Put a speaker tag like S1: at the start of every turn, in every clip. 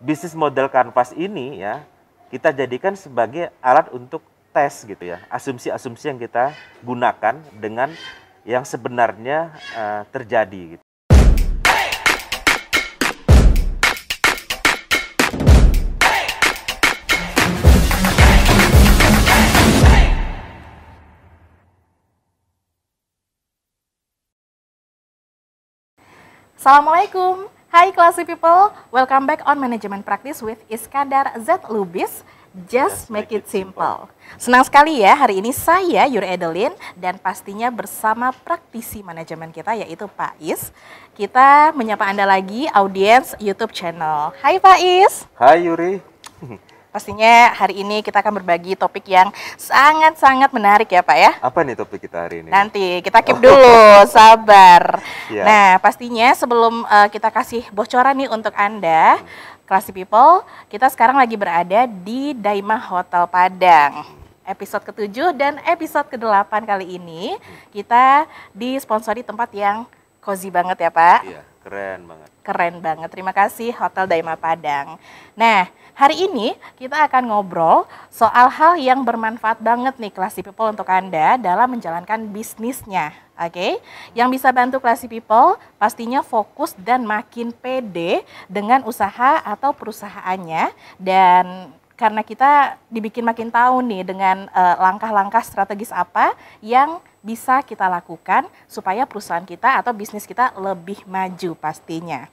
S1: bisnis model kanvas ini ya kita jadikan sebagai alat untuk tes gitu ya asumsi-asumsi yang kita gunakan dengan yang sebenarnya uh, terjadi gitu.
S2: Assalamualaikum. Hai classy people, welcome back on Management Practice with Iskandar Z. Lubis. Just make it simple. Senang sekali ya hari ini saya Yuri Edelin dan pastinya bersama praktisi manajemen kita yaitu Pak Is. Kita menyapa Anda lagi audiens YouTube channel. Hai Pak Is.
S1: Hai Yuri.
S2: Pastinya hari ini kita akan berbagi topik yang sangat-sangat menarik ya Pak ya.
S1: Apa nih topik kita hari ini?
S2: Nanti kita keep oh. dulu, sabar. Yeah. Nah pastinya sebelum uh, kita kasih bocoran nih untuk Anda, hmm. Classy People, kita sekarang lagi berada di Daima Hotel Padang episode ke-7 dan episode ke-8 kali ini hmm. kita disponsori tempat yang cozy banget ya Pak. Iya,
S1: keren banget.
S2: Keren banget. Terima kasih Hotel Daima Padang. Nah, Hari ini kita akan ngobrol soal hal yang bermanfaat banget nih Classy People untuk Anda dalam menjalankan bisnisnya. Oke, okay? yang bisa bantu Classy People pastinya fokus dan makin pede dengan usaha atau perusahaannya dan karena kita dibikin makin tahu nih dengan eh, langkah-langkah strategis apa yang bisa kita lakukan supaya perusahaan kita atau bisnis kita lebih maju pastinya.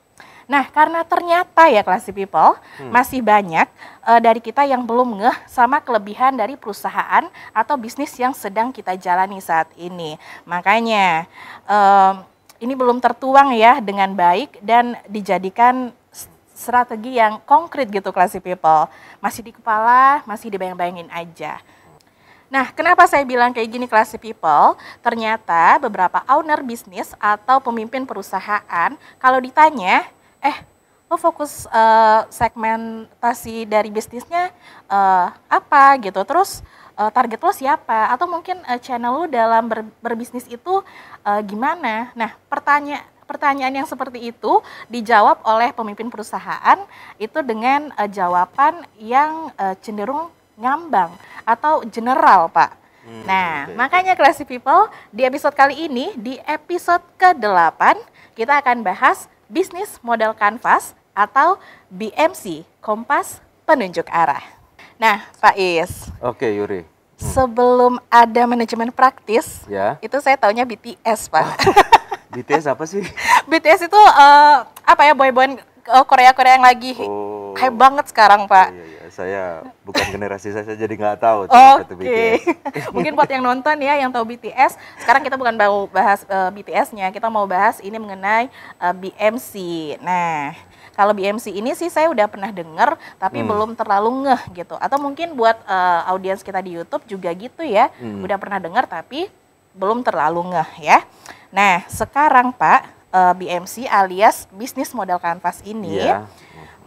S2: Nah, karena ternyata ya classy people hmm. masih banyak uh, dari kita yang belum ngeh sama kelebihan dari perusahaan atau bisnis yang sedang kita jalani saat ini. Makanya um, ini belum tertuang ya dengan baik dan dijadikan strategi yang konkret gitu classy people. Masih di kepala, masih dibayang-bayangin aja. Nah, kenapa saya bilang kayak gini classy people? Ternyata beberapa owner bisnis atau pemimpin perusahaan kalau ditanya eh lo fokus uh, segmentasi dari bisnisnya uh, apa gitu terus uh, target lo siapa atau mungkin uh, channel lo dalam ber, berbisnis itu uh, gimana nah pertanyaan pertanyaan yang seperti itu dijawab oleh pemimpin perusahaan itu dengan uh, jawaban yang uh, cenderung ngambang atau general pak Hmm, nah, okay. makanya Classy People, di episode kali ini, di episode ke-8, kita akan bahas bisnis model kanvas atau BMC, kompas penunjuk arah. Nah, Pak Is.
S1: Oke, Yuri. Hmm.
S2: Sebelum ada manajemen praktis, ya. itu saya taunya BTS, Pak.
S1: BTS oh, apa sih?
S2: BTS itu uh, apa ya boy-boy eh, Korea-Korea yang lagi oh. hype banget sekarang, Pak. Iya, iya, iya
S1: saya bukan generasi saya, saya jadi nggak tahu Oke. Okay.
S2: Mungkin buat yang nonton ya, yang tahu BTS. Sekarang kita bukan mau bahas uh, eh, BTS-nya, kita mau bahas ini mengenai uh, eh, BMC. Nah, kalau BMC ini sih saya udah pernah dengar tapi hmm. belum terlalu ngeh gitu. Atau mungkin buat uh, audiens kita di YouTube juga gitu ya. Hmm. Udah pernah dengar tapi belum terlalu ngeh ya. Nah, sekarang Pak, BMC alias bisnis modal kanvas ini yeah.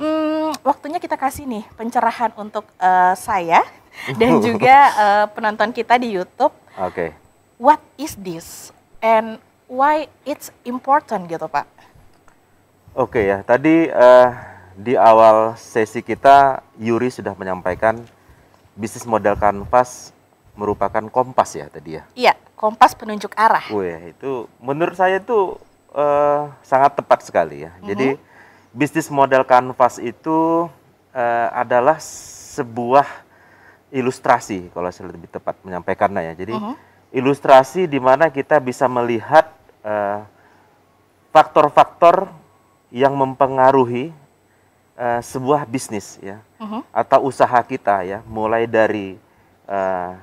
S2: Hmm, waktunya kita kasih nih pencerahan untuk uh, saya dan juga uh, penonton kita di YouTube. Oke. Okay. What is this and why it's important gitu Pak?
S1: Oke okay, ya, tadi uh, di awal sesi kita Yuri sudah menyampaikan bisnis modal kanvas merupakan kompas ya tadi ya.
S2: Iya, kompas penunjuk arah.
S1: Wih, itu menurut saya itu uh, sangat tepat sekali ya. Mm -hmm. Jadi mm-hmm bisnis model kanvas itu uh, adalah sebuah ilustrasi kalau saya lebih tepat menyampaikan, ya. Jadi uh -huh. ilustrasi di mana kita bisa melihat eh, faktor-faktor uh, yang mempengaruhi uh, sebuah bisnis ya uh -huh. atau usaha kita ya, mulai dari uh,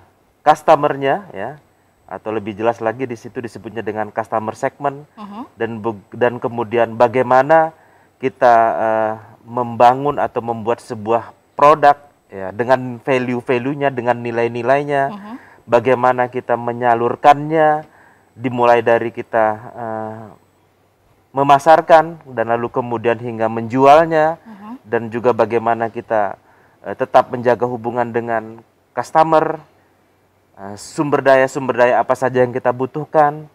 S1: customernya ya atau lebih jelas lagi di situ disebutnya dengan customer segment uh -huh. dan dan kemudian bagaimana kita uh, membangun atau membuat sebuah produk ya dengan value-value-nya, dengan nilai-nilainya, uh mhm. -huh. bagaimana kita menyalurkannya, dimulai dari kita uh, memasarkan dan lalu kemudian hingga menjualnya uh mhm. -huh. dan juga bagaimana kita uh, tetap menjaga hubungan dengan customer, sumber daya sumber daya apa saja yang kita butuhkan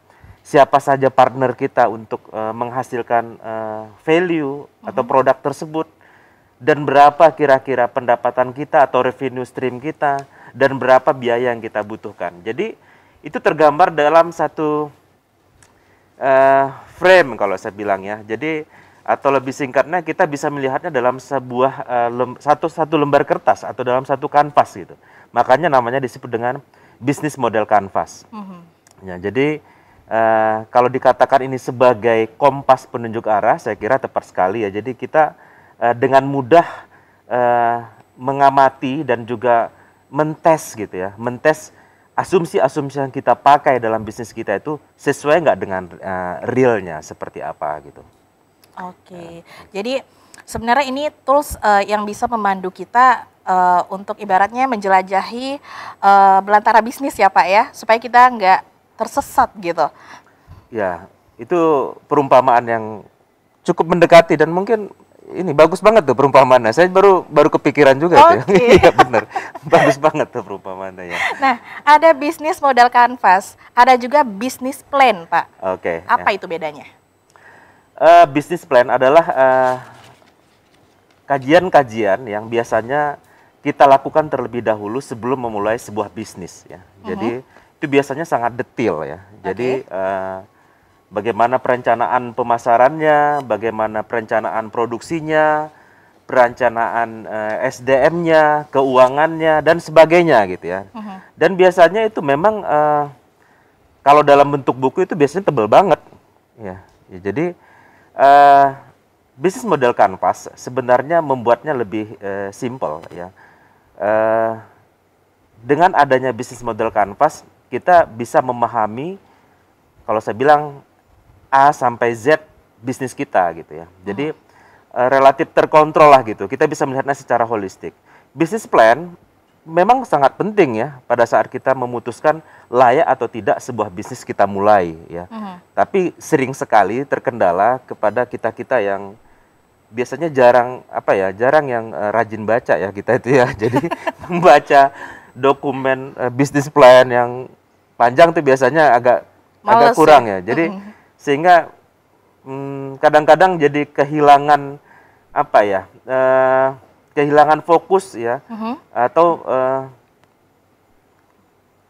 S1: siapa saja partner kita untuk uh, menghasilkan uh, value uh -huh. atau mhm. produk tersebut dan berapa kira-kira pendapatan kita atau revenue stream kita dan berapa biaya yang kita butuhkan. Jadi itu tergambar dalam satu uh, frame kalau saya bilang ya. Jadi atau lebih singkatnya kita bisa melihatnya dalam sebuah uh, lem, satu lembar kertas atau dalam satu kanvas gitu. Makanya namanya disebut dengan bisnis model kanvas. Uh mhm. -huh. ya, jadi Eh, kalau dikatakan ini sebagai kompas penunjuk arah, saya kira tepat sekali ya. Jadi kita uh, dengan mudah uh, mengamati dan juga mentes gitu ya, mentes asumsi-asumsi yang kita pakai dalam bisnis kita itu sesuai nggak dengan uh, realnya seperti apa gitu.
S2: Oke, jadi sebenarnya ini tools uh, yang bisa memandu kita uh, untuk ibaratnya menjelajahi uh, belantara bisnis ya Pak ya, supaya kita nggak tersesat gitu.
S1: Ya, itu perumpamaan yang cukup mendekati dan mungkin ini bagus banget tuh perumpamaannya. Saya baru baru kepikiran juga okay. tuh. Iya benar. bagus banget tuh perumpamaannya ya.
S2: Nah, ada bisnis modal kanvas, ada juga bisnis plan, Pak.
S1: Oke. Okay, Apa ya. itu bedanya? Uh, bisnis plan adalah kajian eh, kajian-kajian yang biasanya kita lakukan terlebih dahulu sebelum memulai sebuah bisnis ya. Mhm. Jadi mm -hmm itu biasanya sangat detil ya. Jadi okay. uh, eh, bagaimana perencanaan pemasarannya, bagaimana perencanaan produksinya, perencanaan uh, eh, SDM-nya, keuangannya dan sebagainya gitu ya. Uh mhm. -huh. Dan biasanya itu memang uh, kalau dalam bentuk buku itu biasanya tebel banget ya. ya jadi uh, bisnis model kanvas sebenarnya membuatnya lebih uh, simple ya. Uh, dengan adanya bisnis model kanvas kita bisa memahami kalau saya bilang A sampai Z bisnis kita gitu ya. Jadi hmm. Eh, relatif terkontrol lah gitu. Kita bisa melihatnya secara holistik. Bisnis plan memang sangat penting ya pada saat kita memutuskan layak atau tidak sebuah bisnis kita mulai ya. Hmm. Tapi sering sekali terkendala kepada kita-kita yang biasanya jarang apa ya, jarang yang eh, rajin baca ya kita itu ya. Jadi membaca dokumen uh, bisnis plan yang panjang tuh biasanya agak Males agak ya? kurang ya. ya. Jadi mm -hmm. sehingga kadang-kadang mm, jadi kehilangan apa ya? Uh, kehilangan fokus ya mm -hmm. atau uh,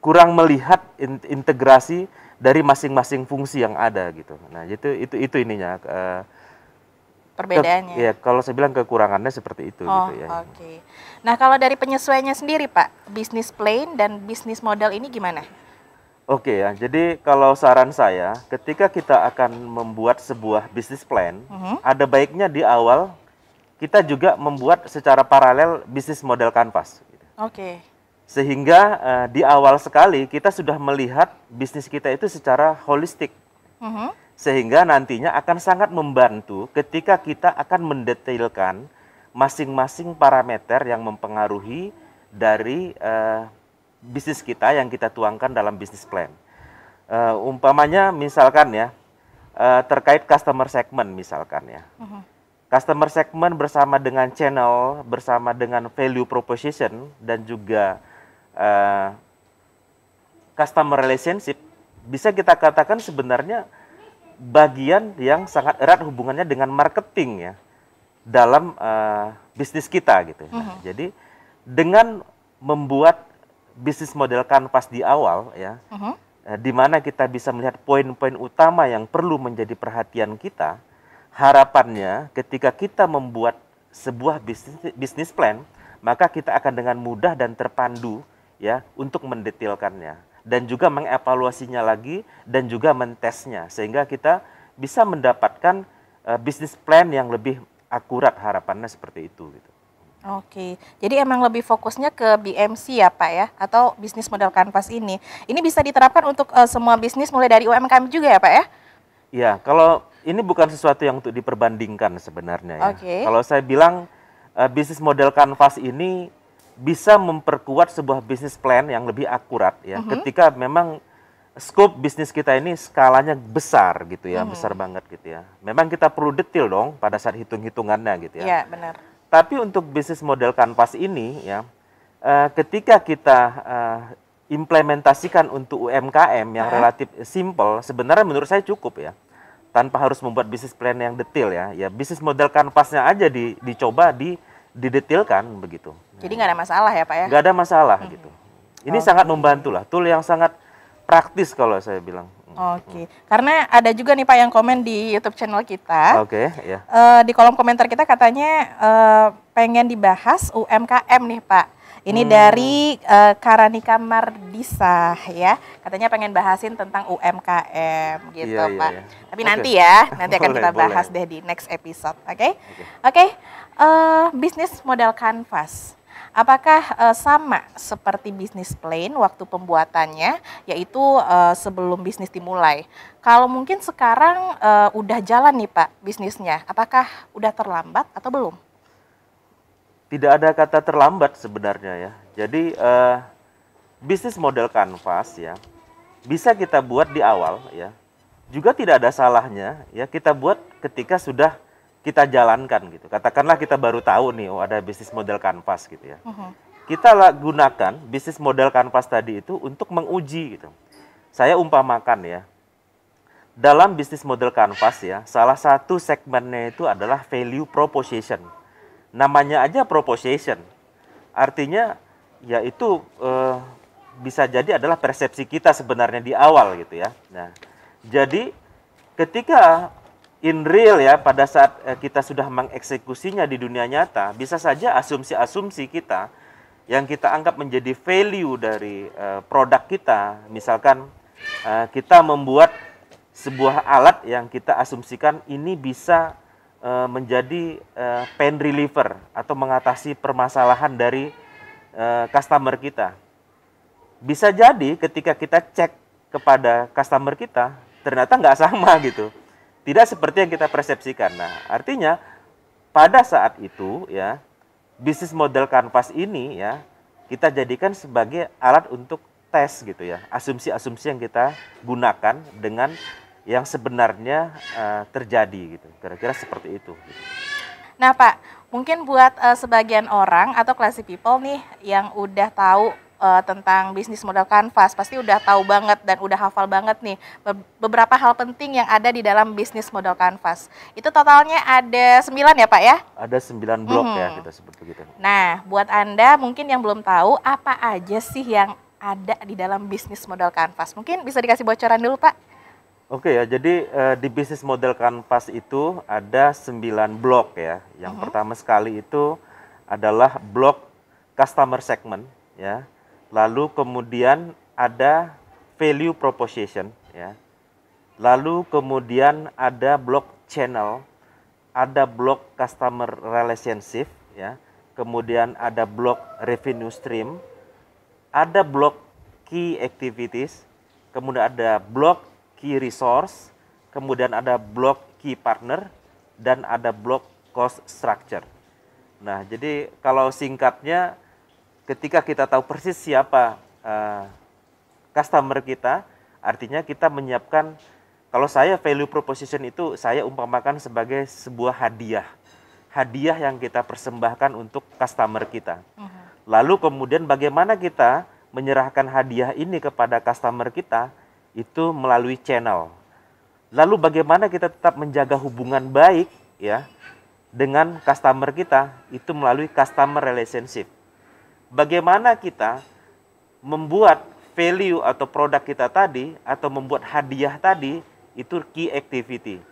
S1: kurang melihat in integrasi dari masing-masing fungsi yang ada gitu. Nah, itu itu itu ininya uh,
S2: perbedaannya. Ke, ya,
S1: kalau saya bilang kekurangannya seperti itu oh, gitu ya.
S2: Oke. Okay. Nah, kalau dari penyesuaiannya sendiri, Pak, bisnis plan dan bisnis model ini gimana?
S1: Oke ya, jadi kalau saran saya, ketika kita akan membuat sebuah bisnis plan, uh-huh. ada baiknya di awal kita juga membuat secara paralel bisnis model kanvas. Oke. Okay. Sehingga uh, di awal sekali kita sudah melihat bisnis kita itu secara holistik, uh-huh. sehingga nantinya akan sangat membantu ketika kita akan mendetailkan masing-masing parameter yang mempengaruhi dari uh, bisnis kita yang kita tuangkan dalam bisnis plan. Uh, umpamanya misalkan ya uh, terkait customer segment misalkan ya. Uh -huh. Customer segment bersama dengan channel, bersama dengan value proposition dan juga uh, customer relationship bisa kita katakan sebenarnya bagian yang sangat erat hubungannya dengan marketing ya dalam uh, bisnis kita gitu. Ya. Uh -huh. Jadi dengan membuat bisnis model kanvas di awal ya, uh-huh. Eh, di mana kita bisa melihat poin-poin utama yang perlu menjadi perhatian kita. Harapannya ketika kita membuat sebuah bisnis bisnis plan, maka kita akan dengan mudah dan terpandu ya untuk mendetailkannya dan juga mengevaluasinya lagi dan juga mentesnya sehingga kita bisa mendapatkan uh, bisnis plan yang lebih akurat harapannya seperti itu gitu.
S2: Oke, jadi emang lebih fokusnya ke BMC ya Pak ya, atau bisnis modal kanvas ini. Ini bisa diterapkan untuk uh, semua bisnis mulai dari UMKM juga ya Pak ya?
S1: Iya, kalau ini bukan sesuatu yang untuk diperbandingkan sebenarnya ya. Oke. Kalau saya bilang uh, bisnis model kanvas ini bisa memperkuat sebuah bisnis plan yang lebih akurat ya. Mm -hmm. Ketika memang scope bisnis kita ini skalanya besar gitu ya, mm -hmm. besar banget gitu ya. Memang kita perlu detail dong pada saat hitung-hitungannya gitu ya. Iya, benar tapi untuk bisnis model kanvas ini ya, uh, ketika kita uh, implementasikan untuk UMKM yang relatif simple, sebenarnya menurut saya cukup ya. Tanpa harus membuat bisnis plan yang detail ya. Ya bisnis model kanvasnya aja di, dicoba di didetilkan begitu.
S2: Jadi nggak ada masalah ya Pak ya?
S1: Nggak ada masalah hmm. gitu. Ini oh. sangat membantu lah, tool yang sangat praktis kalau saya bilang.
S2: Oke, okay. karena ada juga nih Pak yang komen di YouTube channel kita. Oke, okay, ya. Yeah. di kolom komentar kita katanya uh, pengen dibahas UMKM nih Pak. Ini hmm. dari uh, Karanika Mardisa ya, katanya pengen bahasin tentang UMKM gitu yeah, iya, Pak. Yeah, Tapi okay. nanti ya, nanti akan kita bahas deh di next episode, oke? Okay? Oke, okay. okay, uh, eh, bisnis modal kanvas Apakah e, sama seperti bisnis plan waktu pembuatannya, yaitu e, sebelum bisnis dimulai? Kalau mungkin sekarang e, udah jalan nih Pak bisnisnya, apakah udah terlambat atau belum?
S1: Tidak ada kata terlambat sebenarnya ya. Jadi e, bisnis model kanvas ya bisa kita buat di awal ya. Juga tidak ada salahnya ya kita buat ketika sudah kita jalankan gitu. Katakanlah kita baru tahu nih, oh ada bisnis model kanvas gitu ya. Uh -huh. Kita gunakan bisnis model kanvas tadi itu untuk menguji gitu. Saya umpamakan ya, dalam bisnis model kanvas ya, salah satu segmennya itu adalah value proposition. Namanya aja proposition, artinya yaitu eh, bisa jadi adalah persepsi kita sebenarnya di awal gitu ya. Nah, jadi ketika in real ya pada saat eh, kita sudah mengeksekusinya di dunia nyata bisa saja asumsi-asumsi kita yang kita anggap menjadi value dari uh, produk kita misalkan uh, kita membuat sebuah alat yang kita asumsikan ini bisa uh, menjadi uh, pain reliever atau mengatasi permasalahan dari uh, customer kita bisa jadi ketika kita cek kepada customer kita ternyata nggak sama gitu tidak seperti yang kita persepsikan. Nah, artinya pada saat itu ya bisnis model kanvas ini ya kita jadikan sebagai alat untuk tes gitu ya asumsi-asumsi yang kita gunakan dengan yang sebenarnya uh, terjadi gitu kira-kira seperti itu. Gitu.
S2: Nah Pak mungkin buat uh, sebagian orang atau classy people nih yang udah tahu uh, tentang bisnis modal kanvas pasti udah tahu banget dan udah hafal banget nih beberapa hal penting yang ada di dalam bisnis modal kanvas. Itu totalnya ada 9 ya Pak ya?
S1: Ada 9 blok hmm. ya mhm. kita sebut begitu.
S2: Nah, buat Anda mungkin yang belum tahu apa aja sih yang ada di dalam bisnis modal kanvas. Mungkin bisa dikasih bocoran dulu Pak?
S1: Oke ya, jadi uh, di bisnis model kanvas itu ada 9 blok ya. Yang uh mhm. -huh. pertama sekali itu adalah blok customer segment ya. Lalu kemudian ada value proposition ya. Lalu kemudian ada block channel, ada block customer relationship ya. Kemudian ada block revenue stream, ada block key activities, kemudian ada block key resource, kemudian ada block key partner dan ada block cost structure. Nah, jadi kalau singkatnya ketika kita tahu persis siapa uh, customer kita, artinya kita menyiapkan kalau saya value proposition itu saya umpamakan sebagai sebuah hadiah. Hadiah yang kita persembahkan untuk customer kita. Mhm. Lalu kemudian bagaimana kita menyerahkan hadiah ini kepada customer kita itu melalui channel. Lalu bagaimana kita tetap menjaga hubungan baik ya dengan customer kita itu melalui customer relationship bagaimana kita membuat value atau produk kita tadi atau membuat hadiah tadi itu key activity.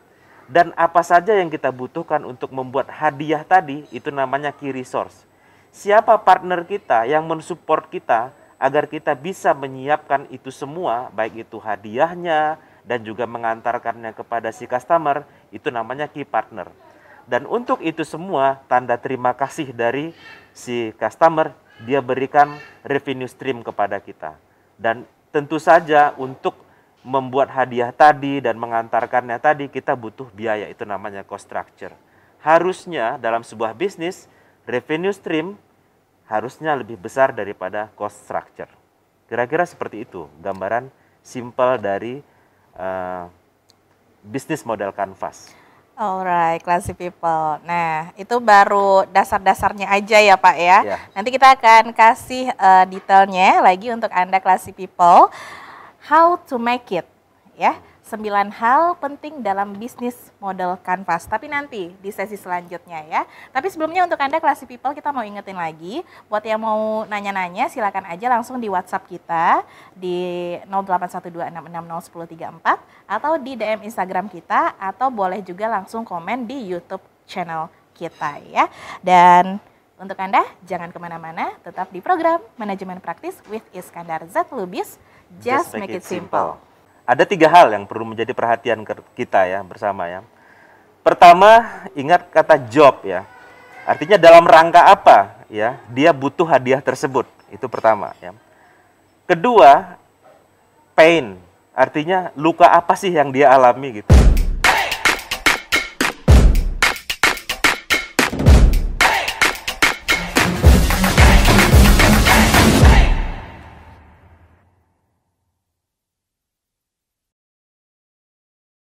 S1: Dan apa saja yang kita butuhkan untuk membuat hadiah tadi itu namanya key resource. Siapa partner kita yang mensupport kita agar kita bisa menyiapkan itu semua baik itu hadiahnya dan juga mengantarkannya kepada si customer itu namanya key partner. Dan untuk itu semua tanda terima kasih dari si customer dia berikan revenue stream kepada kita. Dan tentu saja untuk membuat hadiah tadi dan mengantarkannya tadi kita butuh biaya itu namanya cost structure. Harusnya dalam sebuah bisnis revenue stream harusnya lebih besar daripada cost structure. Kira-kira seperti itu gambaran simple dari uh, bisnis model kanvas.
S2: Alright, classy people. Nah, itu baru dasar-dasarnya aja ya Pak ya. Yeah. Nanti kita akan kasih uh, detailnya lagi untuk Anda classy people. How to make it, ya. 9 hal penting dalam bisnis model kanvas. Tapi nanti di sesi selanjutnya ya. Tapi sebelumnya untuk Anda classy people kita mau ingetin lagi buat yang mau nanya-nanya silakan aja langsung di WhatsApp kita di 081266010034 atau di DM Instagram kita atau boleh juga langsung komen di YouTube channel kita ya. Dan untuk Anda, jangan kemana-mana, tetap di program Manajemen Praktis with Iskandar Z. Lubis. Just, Just make, make it simple.
S1: simple ada tiga hal yang perlu menjadi perhatian kita ya bersama ya. Pertama, ingat kata job ya. Artinya dalam rangka apa ya? Dia butuh hadiah tersebut. Itu pertama ya. Kedua, pain. Artinya luka apa sih yang dia alami gitu.